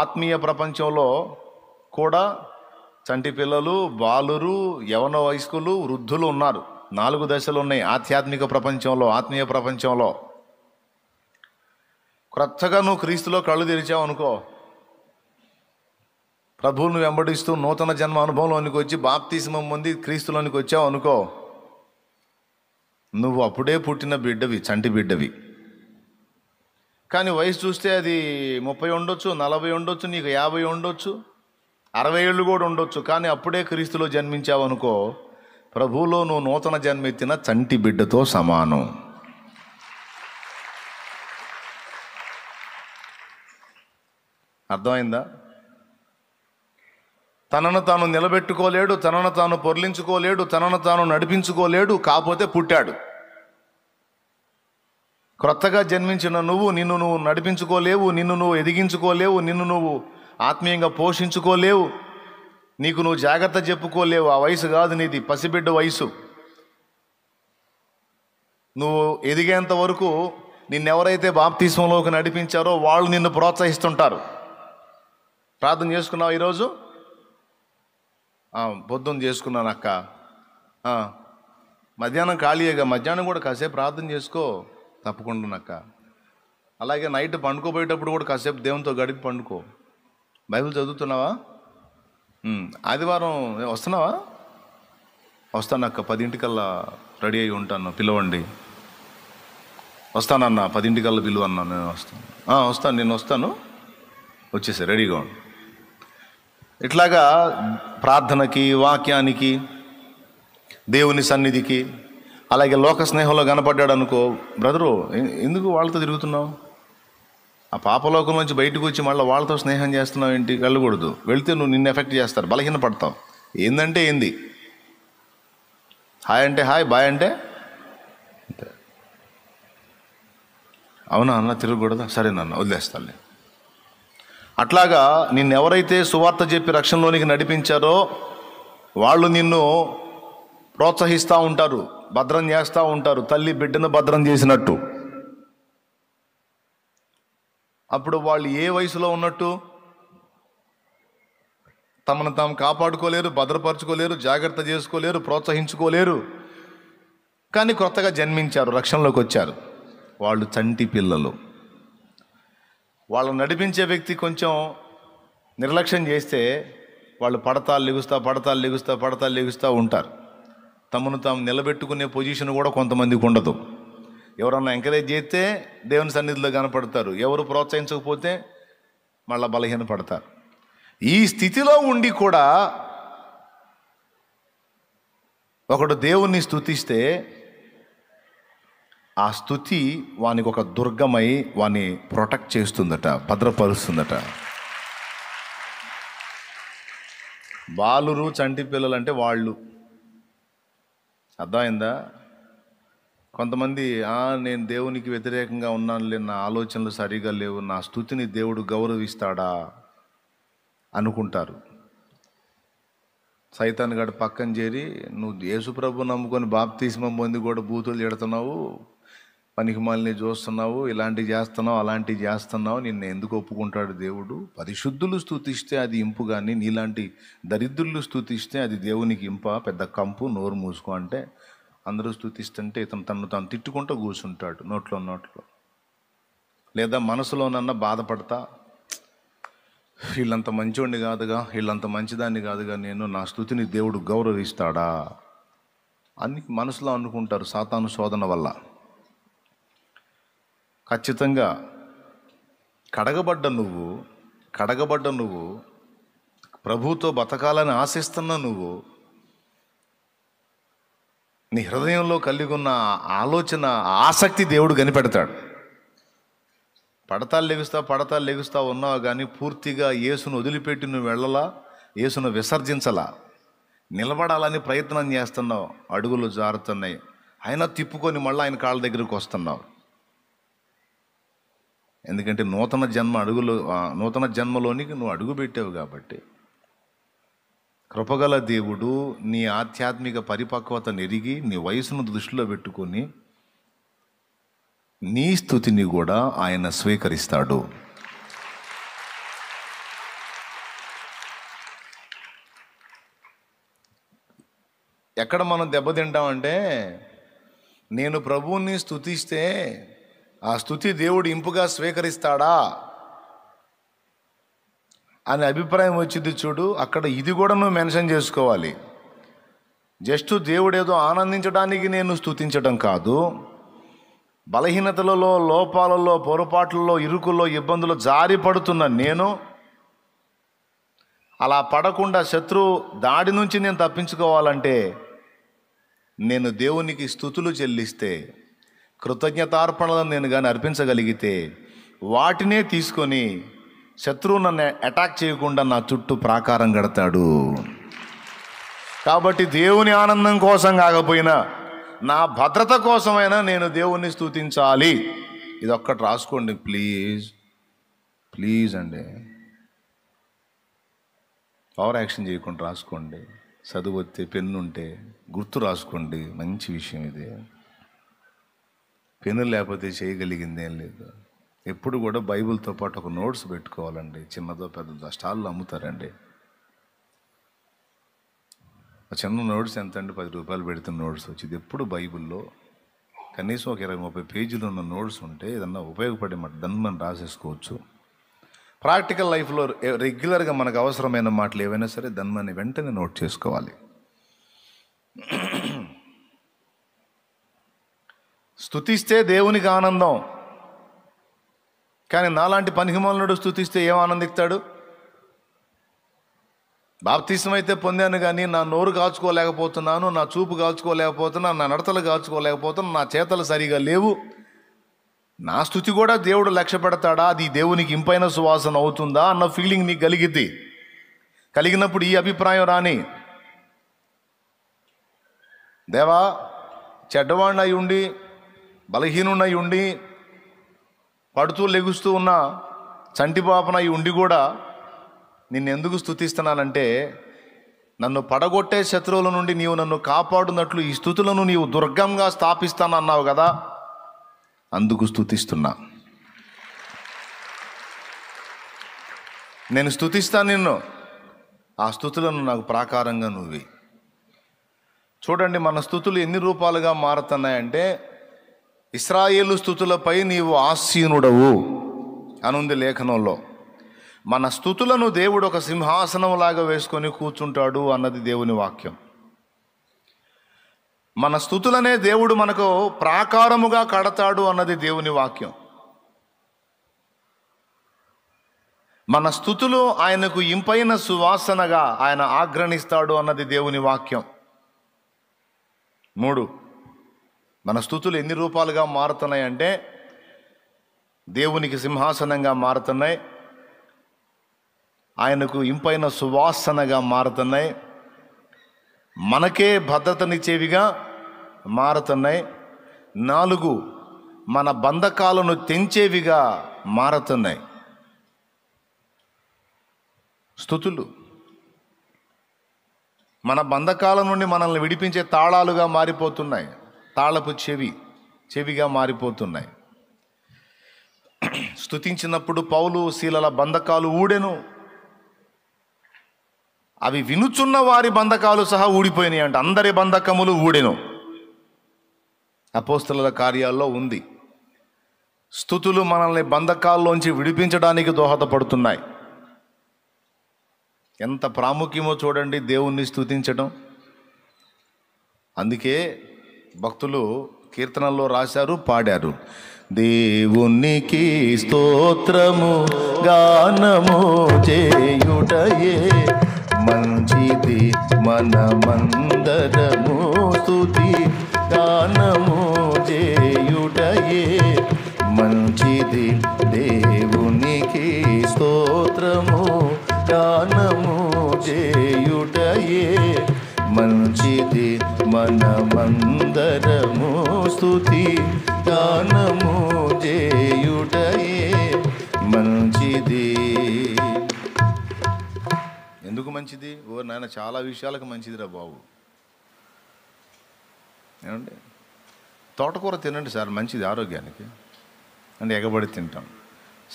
ఆత్మీయ ప్రపంచంలో కూడా చంటి పిల్లలు బాలురు యవన వయస్కులు వృద్ధులు ఉన్నారు నాలుగు దశలు ఉన్నాయి ఆధ్యాత్మిక ప్రపంచంలో ఆత్మీయ ప్రపంచంలో క్రొత్తగా నువ్వు క్రీస్తులో కళ్ళు తెరిచావు అనుకో ప్రభువును వెంబడిస్తూ నూతన జన్మ అనుభవంలోనికి వచ్చి బాప్తిస్మం పొంది క్రీస్తులోనికి వచ్చావు అనుకో నువ్వు అప్పుడే పుట్టిన బిడ్డవి చంటి బిడ్డవి కానీ వయసు చూస్తే అది ముప్పై ఉండొచ్చు నలభై ఉండొచ్చు నీకు యాభై ఉండొచ్చు అరవై ఏళ్ళు కూడా ఉండొచ్చు కానీ అప్పుడే క్రీస్తులో జన్మించావనుకో ప్రభువులో నువ్వు నూతన జన్మెత్తిన చంటి బిడ్డతో సమానం అర్థమైందా తనను తాను నిలబెట్టుకోలేడు తనను తాను పొర్లించుకోలేడు తనను తాను నడిపించుకోలేడు కాకపోతే పుట్టాడు క్రొత్తగా జన్మించిన నువ్వు నిన్ను నువ్వు నడిపించుకోలేవు నిన్ను నువ్వు ఎదిగించుకోలేవు నిన్ను నువ్వు ఆత్మీయంగా పోషించుకోలేవు నీకు నువ్వు జాగ్రత్త చెప్పుకోలేవు ఆ వయసు కాదు నీది పసిబిడ్డ వయసు నువ్వు ఎదిగేంత వరకు నిన్నెవరైతే బాప్తీస్వంలోకి నడిపించారో వాళ్ళు నిన్ను ప్రోత్సహిస్తుంటారు ప్రార్థన చేసుకున్నావు ఈరోజు పొద్దున్న చేసుకున్నాను అక్క మధ్యాహ్నం ఖాళీగా మధ్యాహ్నం కూడా కాసేపు ప్రార్థన చేసుకో తప్పకుండా తప్పకుండానక్క అలాగే నైట్ పండుకోబోయేటప్పుడు కూడా కాసేపు దేవునితో గడిపి పండుకో బైబిల్ చదువుతున్నావా ఆదివారం వస్తున్నావా వస్తానక్క పదింటికల్లా రెడీ అయి ఉంటాను పిలవండి వస్తానన్న పదింటికల్లా పిలువన్నా నేను వస్తాను వస్తాను నేను వస్తాను వచ్చేసే రెడీగా ఉండు ఇట్లాగా ప్రార్థనకి వాక్యానికి దేవుని సన్నిధికి అలాగే లోక స్నేహంలో కనపడ్డాడు అనుకో బ్రదరు ఎందుకు వాళ్ళతో తిరుగుతున్నావు ఆ పాపలోకం నుంచి బయటకు వచ్చి మళ్ళీ వాళ్ళతో స్నేహం చేస్తున్నావు ఏంటి వెళ్ళకూడదు వెళితే నువ్వు నిన్ను ఎఫెక్ట్ చేస్తారు బలహీన పడతావు ఏందంటే ఏంది హాయ్ అంటే హాయ్ బాయ్ అంటే అవునా అన్న తిరగకూడదా సరే నాన్న వదిలేస్తాను అట్లాగా నిన్నెవరైతే సువార్త చెప్పి రక్షణలోనికి నడిపించారో వాళ్ళు నిన్ను ప్రోత్సహిస్తూ ఉంటారు భద్రం చేస్తూ ఉంటారు తల్లి బిడ్డను భద్రం చేసినట్టు అప్పుడు వాళ్ళు ఏ వయసులో ఉన్నట్టు తమను తాము కాపాడుకోలేరు భద్రపరచుకోలేరు జాగ్రత్త చేసుకోలేరు ప్రోత్సహించుకోలేరు కానీ కొత్తగా జన్మించారు రక్షణలోకి వచ్చారు వాళ్ళు చంటి పిల్లలు వాళ్ళని నడిపించే వ్యక్తి కొంచెం నిర్లక్ష్యం చేస్తే వాళ్ళు పడతాలు లిగుస్తా పడతాలు లిగుస్తా పడతాలు లిగుస్తూ ఉంటారు తమను తాము నిలబెట్టుకునే పొజిషన్ కూడా కొంతమందికి ఉండదు ఎవరన్నా ఎంకరేజ్ చేస్తే దేవుని సన్నిధిలో కనపడతారు ఎవరు ప్రోత్సహించకపోతే మళ్ళీ బలహీన పడతారు ఈ స్థితిలో ఉండి కూడా ఒకడు దేవుణ్ణి స్థుతిస్తే ఆ స్థుతి వానికి ఒక దుర్గమై వాని ప్రొటెక్ట్ చేస్తుందట భద్రపరుస్తుందట బాలురు చంటి పిల్లలు అంటే వాళ్ళు అర్థమైందా కొంతమంది నేను దేవునికి వ్యతిరేకంగా ఉన్నానులే నా ఆలోచనలు సరిగా లేవు నా స్థుతిని దేవుడు గౌరవిస్తాడా అనుకుంటారు సైతాన్ గడు పక్కన చేరి నువ్వు యేసుప్రభు నమ్ముకొని బాప్తీసిమం పొంది కూడా బూతులు ఎడుతున్నావు పనికిమాలిని చూస్తున్నావు ఇలాంటివి చేస్తున్నావు అలాంటివి చేస్తున్నావు నిన్ను ఎందుకు ఒప్పుకుంటాడు దేవుడు పరిశుద్ధులు స్థుతిస్తే అది ఇంపు కానీ నీలాంటి దరిద్రులు స్థుతిస్తే అది దేవునికి ఇంప పెద్ద కంపు నోరు మూసుకో అంటే అందరూ స్థుతిస్తుంటే ఇతను తను తను తిట్టుకుంటూ కూర్చుంటాడు నోట్లో నోట్లో లేదా మనసులోనన్నా బాధపడతా వీళ్ళంత మంచోడిని కాదుగా వీళ్ళంత మంచిదాన్ని కాదుగా నేను నా స్థుతిని దేవుడు గౌరవిస్తాడా అని మనసులో అనుకుంటారు సాతాను శోధన వల్ల ఖచ్చితంగా కడగబడ్డ నువ్వు కడగబడ్డ నువ్వు ప్రభుతో బతకాలని ఆశిస్తున్న నువ్వు నీ హృదయంలో కలిగి ఉన్న ఆలోచన ఆసక్తి దేవుడు కనిపెడతాడు పడతాలు లెగుస్తా పడతాలు లెగుస్తా ఉన్నావు కానీ పూర్తిగా యేసును వదిలిపెట్టి నువ్వు వెళ్ళలా యేసును విసర్జించలా నిలబడాలని ప్రయత్నం చేస్తున్నావు అడుగులు జారుతున్నాయి అయినా తిప్పుకొని మళ్ళీ ఆయన కాళ్ళ దగ్గరికి వస్తున్నావు ఎందుకంటే నూతన జన్మ అడుగులో నూతన జన్మలోనికి నువ్వు అడుగు పెట్టావు కాబట్టి కృపగల దేవుడు నీ ఆధ్యాత్మిక పరిపక్వత నెరిగి నీ వయసును దృష్టిలో పెట్టుకొని నీ స్థుతిని కూడా ఆయన స్వీకరిస్తాడు ఎక్కడ మనం దెబ్బతింటామంటే నేను ప్రభువుని స్థుతిస్తే ఆ స్థుతి దేవుడు ఇంపుగా స్వీకరిస్తాడా అనే అభిప్రాయం వచ్చింది చూడు అక్కడ ఇది కూడా నువ్వు మెన్షన్ చేసుకోవాలి జస్ట్ దేవుడు ఏదో ఆనందించడానికి నేను స్థుతించడం కాదు బలహీనతలలో లోపాలలో పొరపాట్లలో ఇరుకుల్లో ఇబ్బందులు జారి పడుతున్న నేను అలా పడకుండా శత్రువు దాడి నుంచి నేను తప్పించుకోవాలంటే నేను దేవునికి స్థుతులు చెల్లిస్తే కృతజ్ఞతార్పణలను నేను కానీ అర్పించగలిగితే వాటినే తీసుకొని శత్రువు నన్ను అటాక్ చేయకుండా నా చుట్టూ ప్రాకారం కడతాడు కాబట్టి దేవుని ఆనందం కోసం కాకపోయినా నా భద్రత కోసమైనా నేను దేవుణ్ణి స్థుతించాలి ఇది ఒక్కటి రాసుకోండి ప్లీజ్ ప్లీజ్ అండి పవర్ యాక్షన్ చేయకుండా రాసుకోండి చదువు వస్తే పెన్ను ఉంటే గుర్తు రాసుకోండి మంచి విషయం ఇది పెన్ను లేకపోతే చేయగలిగింది ఏం లేదు ఎప్పుడు కూడా బైబిల్తో పాటు ఒక నోట్స్ పెట్టుకోవాలండి చిన్నదో పెద్దదో స్టాల్లో అమ్ముతారండి చిన్న నోట్స్ ఎంత అండి పది రూపాయలు పెడుతున్న నోట్స్ వచ్చింది ఎప్పుడు బైబిల్లో కనీసం ఒక ఇరవై ముప్పై పేజీలు ఉన్న నోట్స్ ఉంటే ఏదన్నా ఉపయోగపడే మాట దాన్ని మనం రాసేసుకోవచ్చు ప్రాక్టికల్ లైఫ్లో రెగ్యులర్గా మనకు అవసరమైన మాటలు ఏవైనా సరే దాన్ని మనం వెంటనే నోట్ చేసుకోవాలి స్థుతిస్తే దేవునికి ఆనందం కానీ నాలాంటి పనికిమాలనుడు స్థుతిస్తే ఏం ఆనందిస్తాడు బాప్తీసం అయితే పొందాను కానీ నా నోరు కాల్చుకోలేకపోతున్నాను నా చూపు కాల్చుకోలేకపోతున్నాను నా నడతలు కాల్చుకోలేకపోతున్నాను నా చేతలు సరిగా లేవు నా స్థుతి కూడా దేవుడు లక్ష్య పెడతాడా అది దేవునికి ఇంపైన సువాసన అవుతుందా అన్న ఫీలింగ్ నీకు కలిగింది కలిగినప్పుడు ఈ అభిప్రాయం రాని దేవా చెడ్డవాణ్ణి అయి ఉండి బలహీనున్నై ఉండి పడుతూ లెగుస్తూ ఉన్న చంటిపాపనై ఉండి కూడా నిన్నెందుకు స్థుతిస్తున్నానంటే నన్ను పడగొట్టే శత్రువుల నుండి నీవు నన్ను కాపాడునట్లు ఈ స్థుతులను నీవు దుర్గంగా స్థాపిస్తానన్నావు కదా అందుకు స్థుతిస్తున్నా నేను స్థుతిస్తాను నిన్ను ఆ స్థుతులను నాకు ప్రాకారంగా నువ్వి చూడండి మన స్థుతులు ఎన్ని రూపాలుగా మారుతున్నాయంటే ఇస్రాయేలు స్థుతులపై నీవు ఆసీనుడవు అనుంది లేఖనంలో మన స్థుతులను దేవుడు ఒక సింహాసనంలాగా వేసుకొని కూర్చుంటాడు అన్నది దేవుని వాక్యం మన స్థుతులనే దేవుడు మనకు ప్రాకారముగా కడతాడు అన్నది దేవుని వాక్యం మన స్థుతులు ఆయనకు ఇంపైన సువాసనగా ఆయన ఆగ్రణిస్తాడు అన్నది దేవుని వాక్యం మూడు మన స్థుతులు ఎన్ని రూపాలుగా మారుతున్నాయి అంటే దేవునికి సింహాసనంగా మారుతున్నాయి ఆయనకు ఇంపైన సువాసనగా మారుతున్నాయి మనకే భద్రతనిచ్చేవిగా మారుతున్నాయి నాలుగు మన బంధకాలను తెంచేవిగా మారుతున్నాయి స్థుతులు మన బంధకాల నుండి మనల్ని విడిపించే తాళాలుగా మారిపోతున్నాయి తాళపు చెవి చెవిగా మారిపోతున్నాయి స్థుతించినప్పుడు పౌలు శీలల బంధకాలు ఊడెను అవి వినుచున్న వారి బంధకాలు సహా ఊడిపోయినాయి అంటే అందరి బంధకములు ఊడెను అపోస్తుల కార్యాల్లో ఉంది స్థుతులు మనల్ని బంధకాల్లోంచి విడిపించడానికి దోహదపడుతున్నాయి ఎంత ప్రాముఖ్యమో చూడండి దేవుణ్ణి స్థుతించడం అందుకే భక్తులు కీర్తనల్లో రాశారు పాడారు దేవునికి స్తోత్రము గానము చేయుటయే మంచిది మందరము స్థుతి గానము చేయుటయే మంచిది దేవునికి స్తోత్రము గానము చేయుటయే మంచిది మన మందరము స్థుతి దానము చేయుటయే మంచిది ఎందుకు మంచిది ఓ నాయన చాలా విషయాలకు మంచిదిరా బాబు ఏమండి తోటకూర తినండి సార్ మంచిది ఆరోగ్యానికి అంటే ఎగబడి తింటాం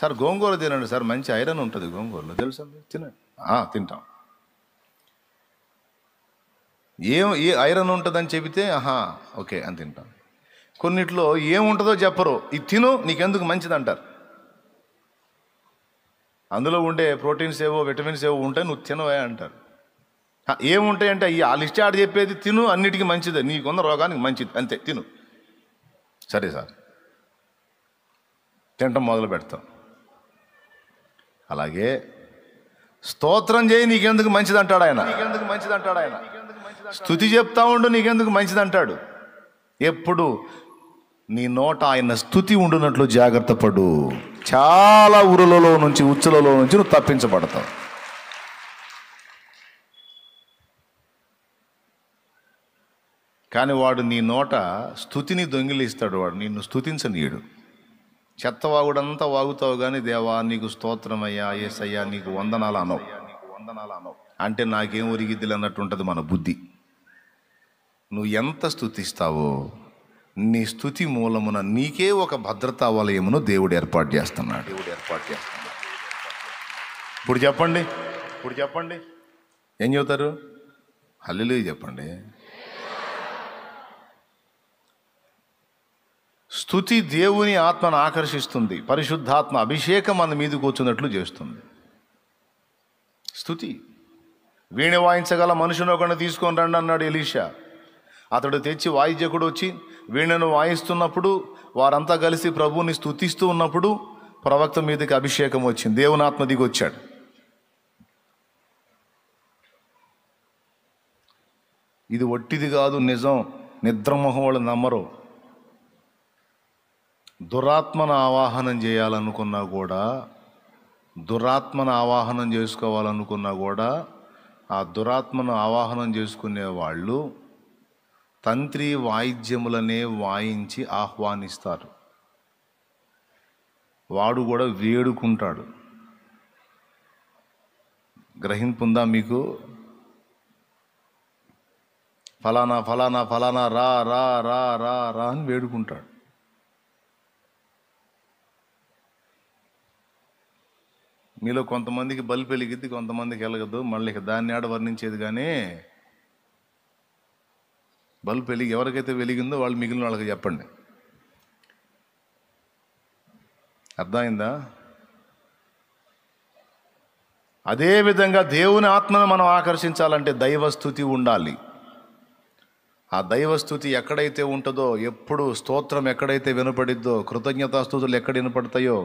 సార్ గోంగూర తినండి సార్ మంచి ఐరన్ ఉంటుంది గోంగూరలో తెలుసా తినండి తింటాం ఏం ఏ ఐరన్ ఉంటుందని చెబితే ఆహా ఓకే అని తింటాం కొన్నిట్లో ఏముంటుందో చెప్పరు ఇది తిను నీకెందుకు మంచిది అంటారు అందులో ఉండే ప్రోటీన్స్ ఏవో విటమిన్స్ ఏవో ఉంటాయి నువ్వు తినవే అంటారు ఏముంటాయంటే ఈ ఆ లిస్ట్ ఆడ చెప్పేది తిను అన్నిటికీ మంచిదే నీకున్న రోగానికి మంచిది అంతే తిను సరే సార్ తినటం మొదలు పెడతాం అలాగే స్తోత్రం చేయి నీకెందుకు మంచిది అంటాడు ఆయన నీకెందుకు మంచిది అంటాడు ఆయన స్థుతి చెప్తా ఉండు నీకెందుకు మంచిది అంటాడు ఎప్పుడు నీ నోట ఆయన స్థుతి ఉండునట్లు జాగ్రత్త పడు చాలా ఊరులలో నుంచి ఉచ్చులలో నుంచి నువ్వు తప్పించబడతావు కానీ వాడు నీ నోట స్థుతిని దొంగిలిస్తాడు వాడు నిన్ను స్థుతించనీయుడు చెత్త వాగుడంతా వాగుతావు కానీ దేవా నీకు స్తోత్రమయ్యా ఏసయ్యా నీకు వందనాలు అనవు వందనాలు అనవు అంటే నాకేం ఒరిగిద్దిలు అన్నట్టు ఉంటుంది మన బుద్ధి నువ్వు ఎంత స్థుతిస్తావో నీ స్థుతి మూలమున నీకే ఒక భద్రతా వలయమును దేవుడు ఏర్పాటు చేస్తున్నాడు దేవుడు ఏర్పాటు చేస్తున్నాడు ఇప్పుడు చెప్పండి ఇప్పుడు చెప్పండి ఏం చెబుతారు హల్లు చెప్పండి స్థుతి దేవుని ఆత్మను ఆకర్షిస్తుంది పరిశుద్ధాత్మ అభిషేకం మన మీద కూర్చున్నట్లు చేస్తుంది స్థుతి వీణ వాయించగల మనుషుని ఒకరిని తీసుకొని రండి అన్నాడు ఎలీషా అతడు తెచ్చి వాయిద్యకుడు వచ్చి వీణను వాయిస్తున్నప్పుడు వారంతా కలిసి ప్రభువుని స్థుతిస్తూ ఉన్నప్పుడు ప్రవక్త మీదకి అభిషేకం వచ్చింది దేవునాత్మ దిగి వచ్చాడు ఇది ఒట్టిది కాదు నిజం నిద్రమోహం వాళ్ళు నమ్మరు దురాత్మను ఆవాహనం చేయాలనుకున్నా కూడా దురాత్మను ఆవాహనం చేసుకోవాలనుకున్నా కూడా ఆ దురాత్మను ఆవాహనం చేసుకునే వాళ్ళు తంత్రి వాయిద్యములనే వాయించి ఆహ్వానిస్తారు వాడు కూడా వేడుకుంటాడు గ్రహింపుందా మీకు ఫలానా ఫలానా ఫలానా రా రా రా రా రా అని వేడుకుంటాడు మీలో కొంతమందికి బలి పెలిగిద్ది కొంతమందికి వెలగదు మళ్ళీ దాన్ని ఆడ వర్ణించేది కానీ బల్బ్ వెలిగి ఎవరికైతే వెలిగిందో వాళ్ళు మిగిలిన వాళ్ళకి చెప్పండి అర్థమైందా అదేవిధంగా దేవుని ఆత్మను మనం ఆకర్షించాలంటే దైవస్థుతి ఉండాలి ఆ దైవస్థుతి ఎక్కడైతే ఉంటుందో ఎప్పుడు స్తోత్రం ఎక్కడైతే వినపడిద్దో కృతజ్ఞతాస్థుతులు ఎక్కడ వినపడతాయో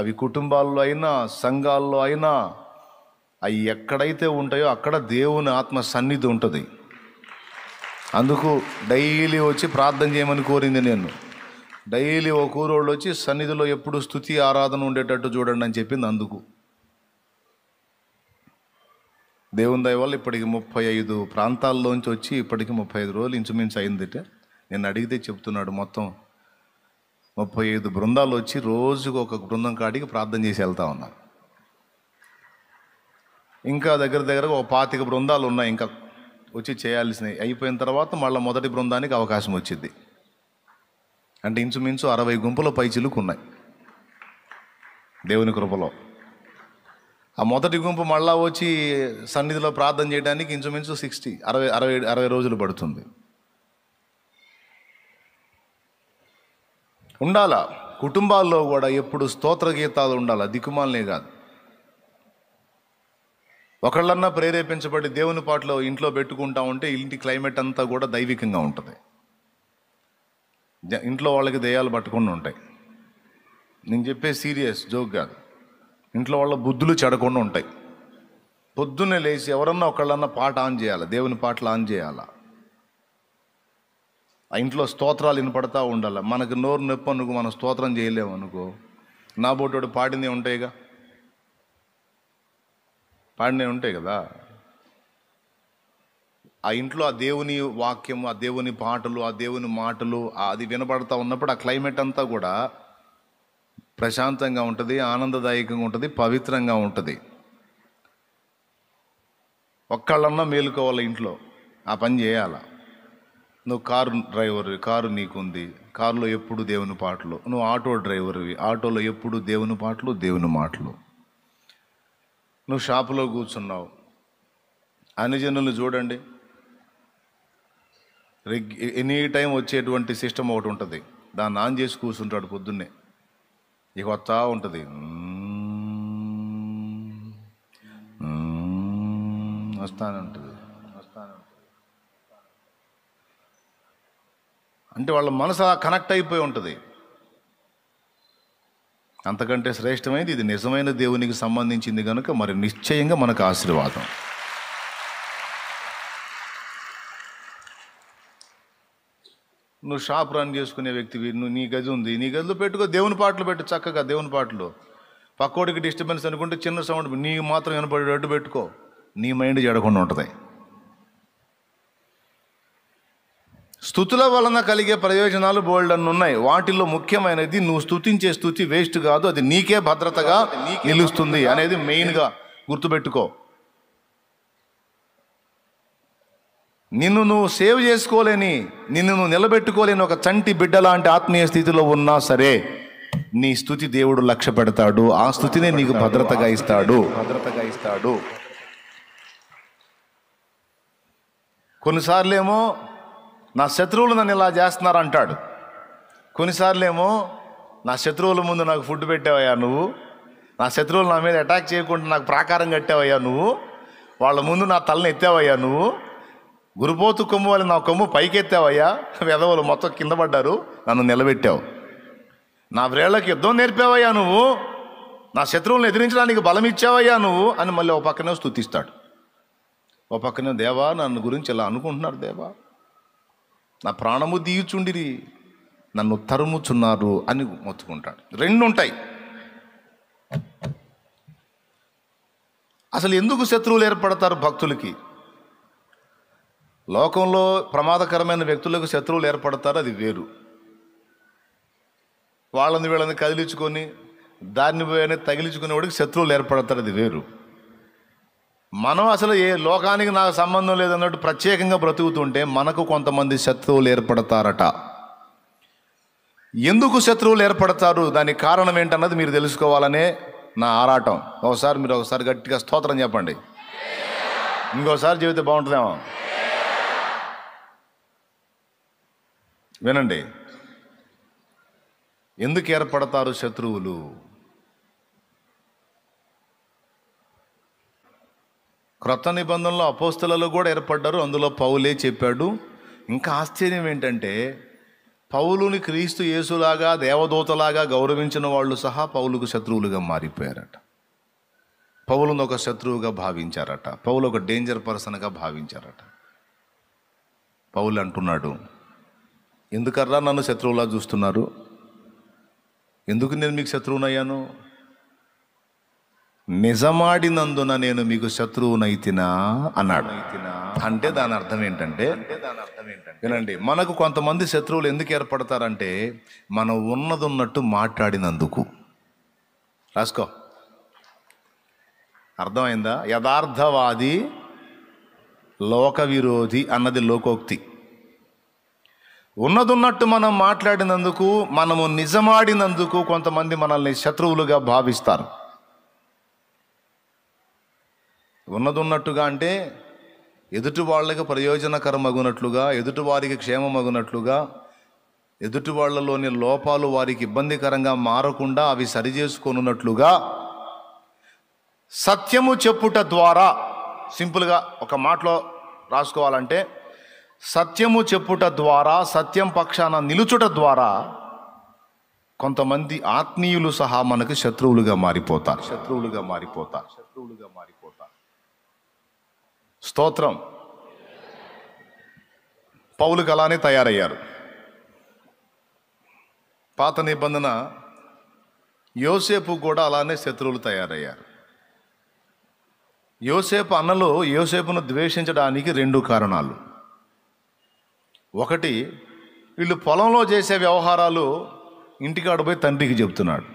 అవి కుటుంబాల్లో అయినా సంఘాల్లో అయినా అవి ఎక్కడైతే ఉంటాయో అక్కడ దేవుని ఆత్మ సన్నిధి ఉంటుంది అందుకు డైలీ వచ్చి ప్రార్థన చేయమని కోరింది నేను డైలీ ఓ కూరోళ్ళు వచ్చి సన్నిధిలో ఎప్పుడు స్థుతి ఆరాధన ఉండేటట్టు చూడండి అని చెప్పింది అందుకు దేవుని దయ వల్ల ఇప్పటికి ముప్పై ఐదు ప్రాంతాల్లోంచి వచ్చి ఇప్పటికి ముప్పై ఐదు రోజులు ఇంచుమించు అయిందిట నేను అడిగితే చెప్తున్నాడు మొత్తం ముప్పై ఐదు బృందాలు వచ్చి రోజుకు ఒక బృందం కాడికి ప్రార్థన చేసి వెళ్తా ఉన్నారు ఇంకా దగ్గర దగ్గర ఒక పాతిక బృందాలు ఉన్నాయి ఇంకా వచ్చి చేయాల్సినవి అయిపోయిన తర్వాత మళ్ళీ మొదటి బృందానికి అవకాశం వచ్చింది అంటే ఇంచుమించు అరవై గుంపుల పైచిలుకు ఉన్నాయి దేవుని కృపలో ఆ మొదటి గుంపు మళ్ళా వచ్చి సన్నిధిలో ప్రార్థన చేయడానికి ఇంచుమించు సిక్స్టీ అరవై అరవై అరవై రోజులు పడుతుంది ఉండాలా కుటుంబాల్లో కూడా ఎప్పుడు స్తోత్ర గీతాలు ఉండాలా దిక్కుమాలనే కాదు ఒకళ్ళన్నా ప్రేరేపించబడి దేవుని పాటలో ఇంట్లో పెట్టుకుంటా ఉంటే ఇంటి క్లైమేట్ అంతా కూడా దైవికంగా ఉంటుంది ఇంట్లో వాళ్ళకి దెయ్యాలు పట్టకుండా ఉంటాయి నేను చెప్పే సీరియస్ జోక్ కాదు ఇంట్లో వాళ్ళ బుద్ధులు చెడకుండా ఉంటాయి పొద్దున్నే లేచి ఎవరన్నా ఒకళ్ళన్నా పాట ఆన్ చేయాలి దేవుని పాటలు ఆన్ చేయాలా ఆ ఇంట్లో స్తోత్రాలు వినపడతా ఉండాలి మనకు నోరు నొప్పి అనుకో మనం స్తోత్రం చేయలేము అనుకో నా బోటోడు పాడింది ఉంటాయిగా పాడినే ఉంటాయి కదా ఆ ఇంట్లో ఆ దేవుని వాక్యం ఆ దేవుని పాటలు ఆ దేవుని మాటలు అది వినపడతా ఉన్నప్పుడు ఆ క్లైమేట్ అంతా కూడా ప్రశాంతంగా ఉంటుంది ఆనందదాయకంగా ఉంటుంది పవిత్రంగా ఉంటుంది ఒక్కళ్ళన్నా మేలుకోవాలి ఇంట్లో ఆ పని చేయాల నువ్వు కారు డ్రైవర్ కారు నీకుంది కారులో ఎప్పుడు దేవుని పాటలు నువ్వు ఆటో డ్రైవర్వి ఆటోలో ఎప్పుడు దేవుని పాటలు దేవుని మాటలు నువ్వు షాపులో కూర్చున్నావు అన్ని జనులు చూడండి ఎనీ టైం వచ్చేటువంటి సిస్టమ్ ఒకటి ఉంటుంది దాన్ని ఆన్ చేసి కూర్చుంటాడు పొద్దున్నే ఇక వస్తా ఉంటుంది వస్తానే ఉంటుంది వస్తానే ఉంటుంది అంటే వాళ్ళ మనసు కనెక్ట్ అయిపోయి ఉంటుంది అంతకంటే శ్రేష్టమైనది ఇది నిజమైన దేవునికి సంబంధించింది కనుక మరి నిశ్చయంగా మనకు ఆశీర్వాదం నువ్వు షాప్ రన్ చేసుకునే వ్యక్తి నువ్వు నీ గది ఉంది నీ గదిలో పెట్టుకో దేవుని పాటలు పెట్టు చక్కగా దేవుని పాటలు పక్కోడికి డిస్టర్బెన్స్ అనుకుంటే చిన్న సౌండ్ నీ మాత్రం కనపడేటట్టు పెట్టుకో నీ మైండ్ జడకుండా ఉంటుంది స్థుతుల వలన కలిగే ప్రయోజనాలు బోల్డ్ ఉన్నాయి వాటిల్లో ముఖ్యమైనది నువ్వు స్థుతించే స్థుతి వేస్ట్ కాదు అది నీకే భద్రతగా నిలుస్తుంది అనేది మెయిన్గా గుర్తుపెట్టుకో నిన్ను నువ్వు సేవ్ చేసుకోలేని నిన్ను నువ్వు నిలబెట్టుకోలేని ఒక చంటి బిడ్డ లాంటి ఆత్మీయ స్థితిలో ఉన్నా సరే నీ స్థుతి దేవుడు లక్ష్య పెడతాడు ఆ స్థుతినే నీకు భద్రతగా ఇస్తాడు భద్రతగా ఇస్తాడు కొన్నిసార్లేమో నా శత్రువులు నన్ను ఇలా చేస్తున్నారు అంటాడు కొన్నిసార్లు ఏమో నా శత్రువుల ముందు నాకు ఫుడ్ పెట్టావయ్యా నువ్వు నా శత్రువులు నా మీద అటాక్ చేయకుండా నాకు ప్రాకారం కట్టావయ్యా నువ్వు వాళ్ళ ముందు నా తలని ఎత్తావయ్యా నువ్వు గురిపోతు కొమ్ము వాళ్ళు నా కొమ్ము పైకెత్తావయ్యా వెధవలు మొత్తం కింద పడ్డారు నన్ను నిలబెట్టావు నా వ్రేళ్ళకి యుద్ధం నేర్పావయ్యా నువ్వు నా శత్రువులను ఎదిరించడానికి బలం ఇచ్చావయ్యా నువ్వు అని మళ్ళీ ఒక పక్కనే స్థుతిస్తాడు ఒక పక్కనే దేవా నన్ను గురించి ఇలా అనుకుంటున్నారు దేవా నా ప్రాణము దీయుచుండిరి నన్ను తరుముచున్నారు అని మొత్తుకుంటాడు రెండు ఉంటాయి అసలు ఎందుకు శత్రువులు ఏర్పడతారు భక్తులకి లోకంలో ప్రమాదకరమైన వ్యక్తులకు శత్రువులు ఏర్పడతారు అది వేరు వాళ్ళని వీళ్ళని కదిలించుకొని దాన్ని పోయని తగిలించుకునేవాడికి శత్రువులు ఏర్పడతారు అది వేరు మనం అసలు ఏ లోకానికి నాకు సంబంధం లేదన్నట్టు ప్రత్యేకంగా బ్రతుకుతుంటే మనకు కొంతమంది శత్రువులు ఏర్పడతారట ఎందుకు శత్రువులు ఏర్పడతారు దానికి కారణం ఏంటన్నది మీరు తెలుసుకోవాలనే నా ఆరాటం ఒకసారి మీరు ఒకసారి గట్టిగా స్తోత్రం చెప్పండి ఇంకోసారి చెబితే బాగుంటుందేమో వినండి ఎందుకు ఏర్పడతారు శత్రువులు క్రొత్త నిబంధనలో అపోస్తలలో కూడా ఏర్పడ్డారు అందులో పౌలే చెప్పాడు ఇంకా ఆశ్చర్యం ఏంటంటే పౌలుని క్రీస్తు యేసులాగా దేవదూతలాగా గౌరవించిన వాళ్ళు సహా పౌలుకు శత్రువులుగా మారిపోయారట పౌలను ఒక శత్రువుగా భావించారట పౌలు ఒక డేంజర్ పర్సన్గా భావించారట పౌలు అంటున్నాడు ఎందుకర్రా నన్ను శత్రువులా చూస్తున్నారు ఎందుకు నేను మీకు శత్రువునయ్యాను నిజమాడినందున నేను మీకు శత్రువునైతినా అన్నాడు అంటే దాని అర్థం ఏంటంటే వినండి మనకు కొంతమంది శత్రువులు ఎందుకు ఏర్పడతారంటే మనం ఉన్నది ఉన్నట్టు మాట్లాడినందుకు రాసుకో అర్థమైందా యథార్థవాది లోక విరోధి అన్నది లోకోక్తి ఉన్నదున్నట్టు మనం మాట్లాడినందుకు మనము నిజమాడినందుకు కొంతమంది మనల్ని శత్రువులుగా భావిస్తారు ఉన్నదున్నట్టుగా అంటే ఎదుటి వాళ్ళకి ప్రయోజనకరమగునట్లుగా ఎదుటి వారికి క్షేమమగునట్లుగా ఎదుటి వాళ్లలోని లోపాలు వారికి ఇబ్బందికరంగా మారకుండా అవి సరిచేసుకొనున్నట్లుగా సత్యము చెప్పుట ద్వారా సింపుల్గా ఒక మాటలో రాసుకోవాలంటే సత్యము చెప్పుట ద్వారా సత్యం పక్షాన నిలుచుట ద్వారా కొంతమంది ఆత్మీయులు సహా మనకు శత్రువులుగా మారిపోతారు శత్రువులుగా మారిపోతారు శత్రువులుగా మారిపోతారు స్తోత్రం పౌలుకి అలానే తయారయ్యారు పాత నిబంధన యోసేపు కూడా అలానే శత్రువులు తయారయ్యారు యోసేపు అన్నలు యోసేపును ద్వేషించడానికి రెండు కారణాలు ఒకటి వీళ్ళు పొలంలో చేసే వ్యవహారాలు ఇంటికాడ పోయి తండ్రికి చెబుతున్నాడు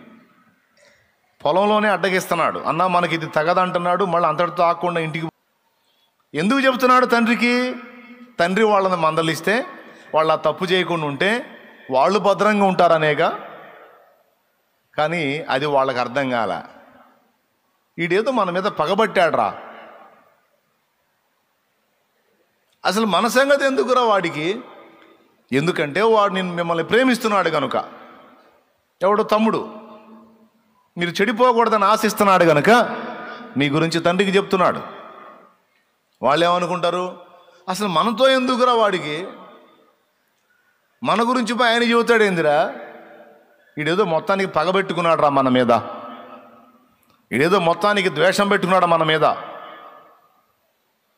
పొలంలోనే అడ్డగిస్తున్నాడు అన్న మనకి ఇది తగదంటున్నాడు మళ్ళీ అంతటితో ఆకుండా ఇంటికి ఎందుకు చెబుతున్నాడు తండ్రికి తండ్రి వాళ్ళని మందలిస్తే వాళ్ళు ఆ తప్పు చేయకుండా ఉంటే వాళ్ళు భద్రంగా ఉంటారనేగా కానీ అది వాళ్ళకి అర్థం కాల వీడేదో మన మీద పగబట్టాడ్రా అసలు మన సంగతి ఎందుకురా వాడికి ఎందుకంటే వాడు నేను మిమ్మల్ని ప్రేమిస్తున్నాడు కనుక ఎవడు తమ్ముడు మీరు చెడిపోకూడదని ఆశిస్తున్నాడు కనుక మీ గురించి తండ్రికి చెప్తున్నాడు వాళ్ళు ఏమనుకుంటారు అసలు మనతో ఎందుకురా వాడికి మన గురించి పోయి ఆయన చెబుతాడు ఏందిరా ఈడేదో మొత్తానికి పగబెట్టుకున్నాడు రా మన మీద ఈడేదో మొత్తానికి ద్వేషం పెట్టుకున్నాడు మన మీద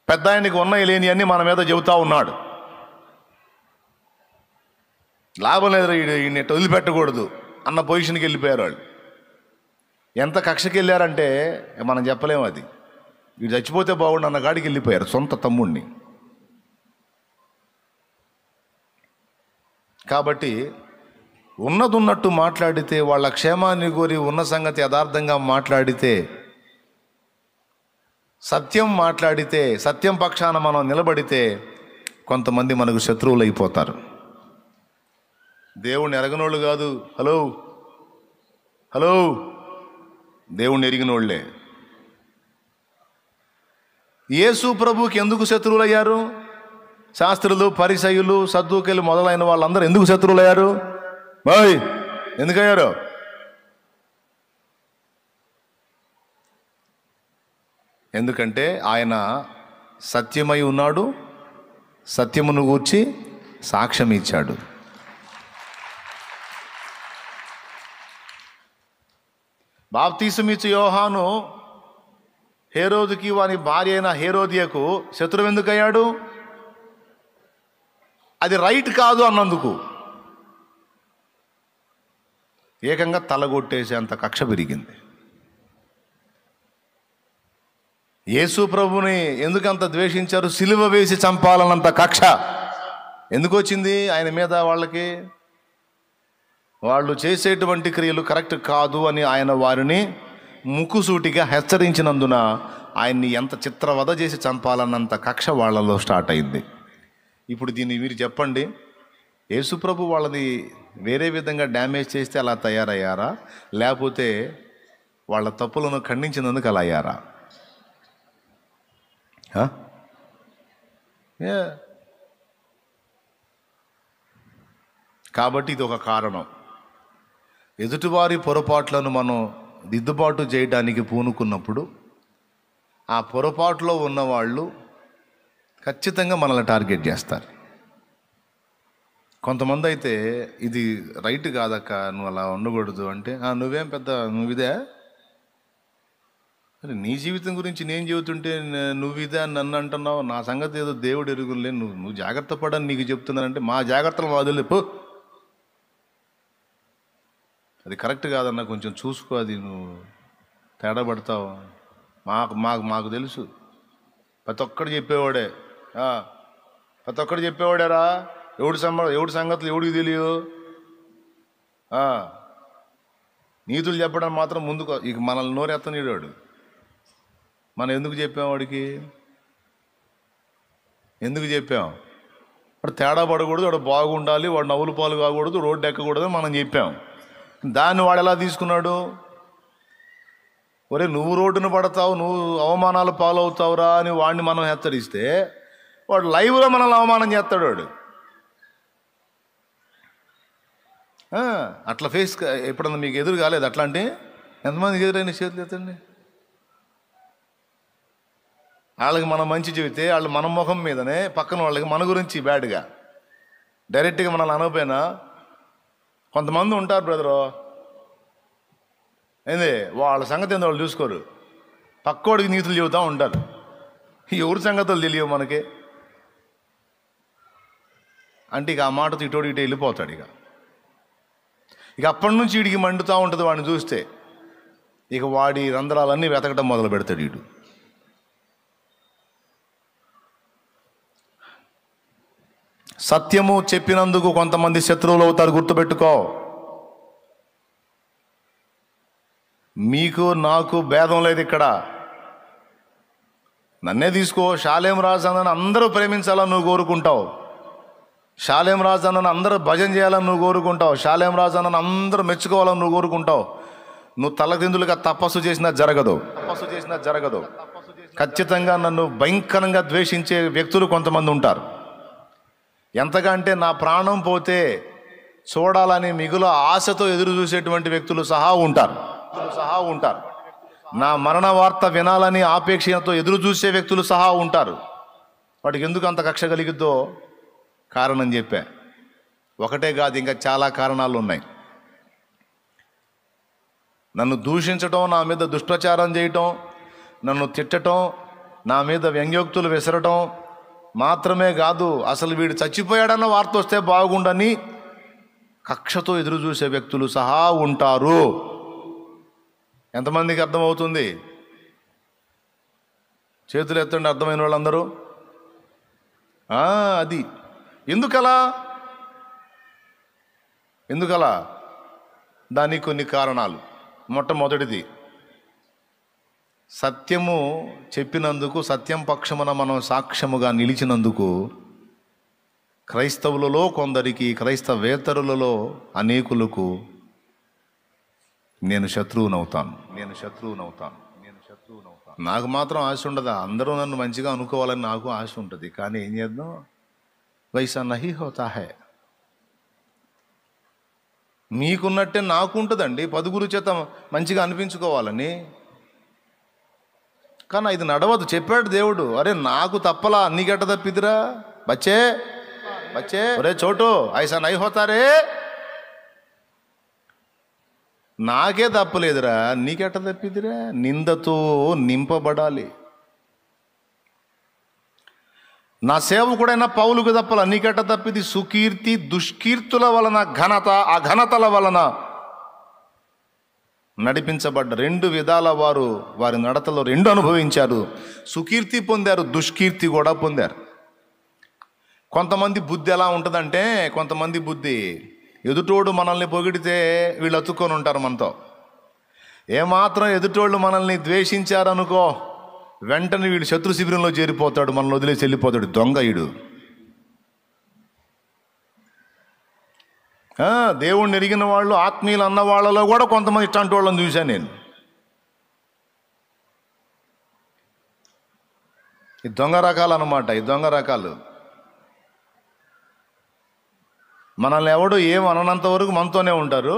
పెద్ద ఆయనకి ఉన్నాయి లేని అన్నీ మన మీద చెబుతా ఉన్నాడు లాభం లేదురా ఈయన వదిలిపెట్టకూడదు అన్న పొజిషన్కి వెళ్ళిపోయారు వాళ్ళు ఎంత కక్షకి వెళ్ళారంటే మనం చెప్పలేము అది వీడు చచ్చిపోతే బాగుండు అన్న గాడికి వెళ్ళిపోయారు సొంత తమ్ముడిని కాబట్టి ఉన్నదున్నట్టు మాట్లాడితే వాళ్ళ క్షేమాన్ని కోరి ఉన్న సంగతి యథార్థంగా మాట్లాడితే సత్యం మాట్లాడితే సత్యం పక్షాన మనం నిలబడితే కొంతమంది మనకు శత్రువులు అయిపోతారు దేవుణ్ణి ఎరగనోళ్ళు కాదు హలో హలో దేవుణ్ణి వాళ్ళే యేసు ప్రభుకి ఎందుకు శత్రువులయ్యారు శాస్త్రులు పరిసయులు సద్దుకలు మొదలైన వాళ్ళందరూ ఎందుకు శత్రువులయ్యారు బాయ్ ఎందుకయ్యారు ఎందుకంటే ఆయన సత్యమై ఉన్నాడు సత్యమును గూర్చి సాక్ష్యం ఇచ్చాడు బాప్తీసు మీచు యోహాను హేరోదుకి వాని భార్య అయిన హేరోదియకు శత్రువు ఎందుకయ్యాడు అది రైట్ కాదు అన్నందుకు ఏకంగా అంత కక్ష పెరిగింది యేసు ప్రభుని ఎందుకంత ద్వేషించారు సిలువ వేసి చంపాలన్నంత కక్ష ఎందుకు వచ్చింది ఆయన మీద వాళ్ళకి వాళ్ళు చేసేటువంటి క్రియలు కరెక్ట్ కాదు అని ఆయన వారిని ముక్కుసూటిగా హెచ్చరించినందున ఆయన్ని ఎంత చిత్రవధ చేసి చంపాలన్నంత కక్ష వాళ్ళలో స్టార్ట్ అయింది ఇప్పుడు దీన్ని మీరు చెప్పండి యేసుప్రభు వాళ్ళని వేరే విధంగా డ్యామేజ్ చేస్తే అలా తయారయ్యారా లేకపోతే వాళ్ళ తప్పులను ఖండించినందుకు అలా అయ్యారా కాబట్టి ఇది ఒక కారణం ఎదుటివారి పొరపాట్లను మనం దిద్దుబాటు చేయడానికి పూనుకున్నప్పుడు ఆ పొరపాటులో ఉన్నవాళ్ళు ఖచ్చితంగా మనల్ని టార్గెట్ చేస్తారు కొంతమంది అయితే ఇది రైట్ కాదక్క నువ్వు అలా ఉండకూడదు అంటే నువ్వేం పెద్ద నువ్వు ఇదే నీ జీవితం గురించి నేను చెబుతుంటే నువ్వు ఇదే నన్ను అంటున్నావు నా సంగతి ఏదో దేవుడు ఎరుగులే నువ్వు నువ్వు జాగ్రత్త పడని నీకు చెప్తున్నానంటే మా జాగ్రత్తలు వదిలేపు అది కరెక్ట్ కాదన్న కొంచెం చూసుకో అది నువ్వు తేడా పడతావు మాకు మాకు మాకు తెలుసు ప్రతి ఒక్కడు చెప్పేవాడే ప్రతి ఒక్కడు చెప్పేవాడేరా ఎవడు సంబ ఎవడి సంగతులు ఎవడికి తెలియ నీతులు చెప్పడం మాత్రం ముందుకు ఇక మనల్ని నోరెత్తనీడాడు మనం ఎందుకు చెప్పాం వాడికి ఎందుకు చెప్పాం వాడు తేడా పడకూడదు వాడు బాగుండాలి వాడు నవ్వులు పాలు కాకూడదు రోడ్డు ఎక్కకూడదు మనం చెప్పాం దాన్ని వాడు ఎలా తీసుకున్నాడు ఒరే నువ్వు రోడ్డున పడతావు నువ్వు అవమానాలు పాలవుతావురా అని వాడిని మనం హెచ్చరిస్తే వాడు లైవ్లో మనల్ని అవమానం చేస్తాడు వాడు అట్లా ఫేస్ ఎప్పుడన్నా మీకు ఎదురు కాలేదు అట్లాంటి ఎంతమందికి ఎదురైన చేతులు ఎత్తండి వాళ్ళకి మనం మంచి చెబితే వాళ్ళు మన ముఖం మీదనే పక్కన వాళ్ళకి మన గురించి బ్యాడ్గా డైరెక్ట్గా మనల్ని అనకపోయినా కొంతమంది ఉంటారు బ్రదరు ఏంది వాళ్ళ సంగతి ఏందో వాళ్ళు చూసుకోరు పక్కోడికి నీతులు చెబుతూ ఉంటారు ఎవరి సంగతులు తెలియవు మనకి అంటే ఇక ఆ మాటతో ఇటోడి ఇటు వెళ్ళిపోతాడు ఇక ఇక అప్పటి నుంచి వీడికి మండుతూ ఉంటుంది వాడిని చూస్తే ఇక వాడి రంధ్రాలన్నీ వెతకడం మొదలు పెడతాడు వీడు సత్యము చెప్పినందుకు కొంతమంది శత్రువులు అవుతారు గుర్తుపెట్టుకో మీకు నాకు భేదం లేదు ఇక్కడ నన్నే తీసుకో శాలేం రాజానని అందరూ ప్రేమించాలని నువ్వు కోరుకుంటావు శాలేం రాజానని అందరూ భజన చేయాలని నువ్వు కోరుకుంటావు శాలేం రాజానని అందరూ మెచ్చుకోవాలని నువ్వు కోరుకుంటావు నువ్వు తలదిందులుగా తపస్సు చేసినా జరగదు తపస్సు చేసినా జరగదు ఖచ్చితంగా నన్ను భయంకరంగా ద్వేషించే వ్యక్తులు కొంతమంది ఉంటారు ఎంతగా అంటే నా ప్రాణం పోతే చూడాలని మిగుల ఆశతో ఎదురు చూసేటువంటి వ్యక్తులు సహా ఉంటారు సహా ఉంటారు నా మరణ వార్త వినాలని ఆపేక్షతో ఎదురు చూసే వ్యక్తులు సహా ఉంటారు వాటికి ఎందుకు అంత కక్ష కలిగిద్దో కారణం చెప్పా ఒకటే కాదు ఇంకా చాలా కారణాలు ఉన్నాయి నన్ను దూషించటం నా మీద దుష్టచారం చేయటం నన్ను తిట్టడం నా మీద వ్యంగ్యోక్తులు విసరటం మాత్రమే కాదు అసలు వీడు చచ్చిపోయాడన్న వార్త వస్తే బాగుండని కక్షతో ఎదురు చూసే వ్యక్తులు సహా ఉంటారు ఎంతమందికి అర్థమవుతుంది చేతులు ఎత్తండి అర్థమైన వాళ్ళందరూ అది ఎందుకలా ఎందుకలా దానికి కొన్ని కారణాలు మొట్టమొదటిది సత్యము చెప్పినందుకు సత్యం పక్షమున మనం సాక్ష్యముగా నిలిచినందుకు క్రైస్తవులలో కొందరికి క్రైస్తవేతరులలో అనేకులకు నేను శత్రువునవుతాను నేను శత్రువునవుతాను నేను శత్రువునవుతాను నాకు మాత్రం ఆశ ఉండదా అందరూ నన్ను మంచిగా అనుకోవాలని నాకు ఆశ ఉంటుంది కానీ ఏం చేద్దాం వైసా నహి హోతా హే మీకున్నట్టే ఉంటుందండి పదుగురు చేత మంచిగా అనిపించుకోవాలని కానీ ఇది నడవదు చెప్పాడు దేవుడు అరే నాకు తప్పలా అన్ని గట్ట తప్పిదిరా బచ్చే బచ్చే ఒరే చోటు ఐసా నై హోతారే నాకే తప్పలేదురా నీకెట్ట తప్పిదిరా నిందతో నింపబడాలి నా సేవకుడైన పౌలుకు తప్పల నీకెట్ట తప్పిది సుకీర్తి దుష్కీర్తుల వలన ఘనత ఆ ఘనతల వలన నడిపించబడ్డ రెండు విధాల వారు వారి నడతలో రెండు అనుభవించారు సుకీర్తి పొందారు దుష్కీర్తి కూడా పొందారు కొంతమంది బుద్ధి ఎలా ఉంటుందంటే కొంతమంది బుద్ధి ఎదుటోడు మనల్ని పొగిడితే వీళ్ళు అతుక్కొని ఉంటారు మనతో ఏమాత్రం ఎదుటోళ్ళు మనల్ని ద్వేషించారనుకో వెంటనే వీడు శత్రు శిబిరంలో చేరిపోతాడు మనల్ని వదిలేసి వెళ్ళిపోతాడు దొంగయుడు దేవుణ్ణి ఎరిగిన వాళ్ళు ఆత్మీయులు అన్న వాళ్ళలో కూడా కొంతమంది ఇట్లాంటి వాళ్ళని చూశాను నేను ఈ దొంగ రకాలు అనమాట ఈ దొంగ రకాలు మనల్ని ఎవడు ఏం వరకు మనతోనే ఉంటారు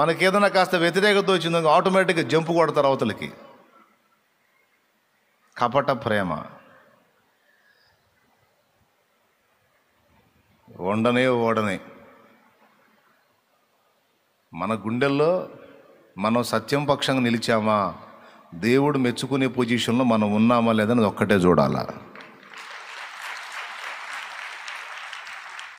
మనకేదైనా కాస్త వ్యతిరేకత వచ్చిందో ఆటోమేటిక్గా జంపు కొడతారు అవతలకి కపట ప్రేమ ఉండనే ఓడనే మన గుండెల్లో మనం సత్యం పక్షంగా నిలిచామా దేవుడు మెచ్చుకునే పొజిషన్లో మనం ఉన్నామా లేదని ఒక్కటే చూడాలా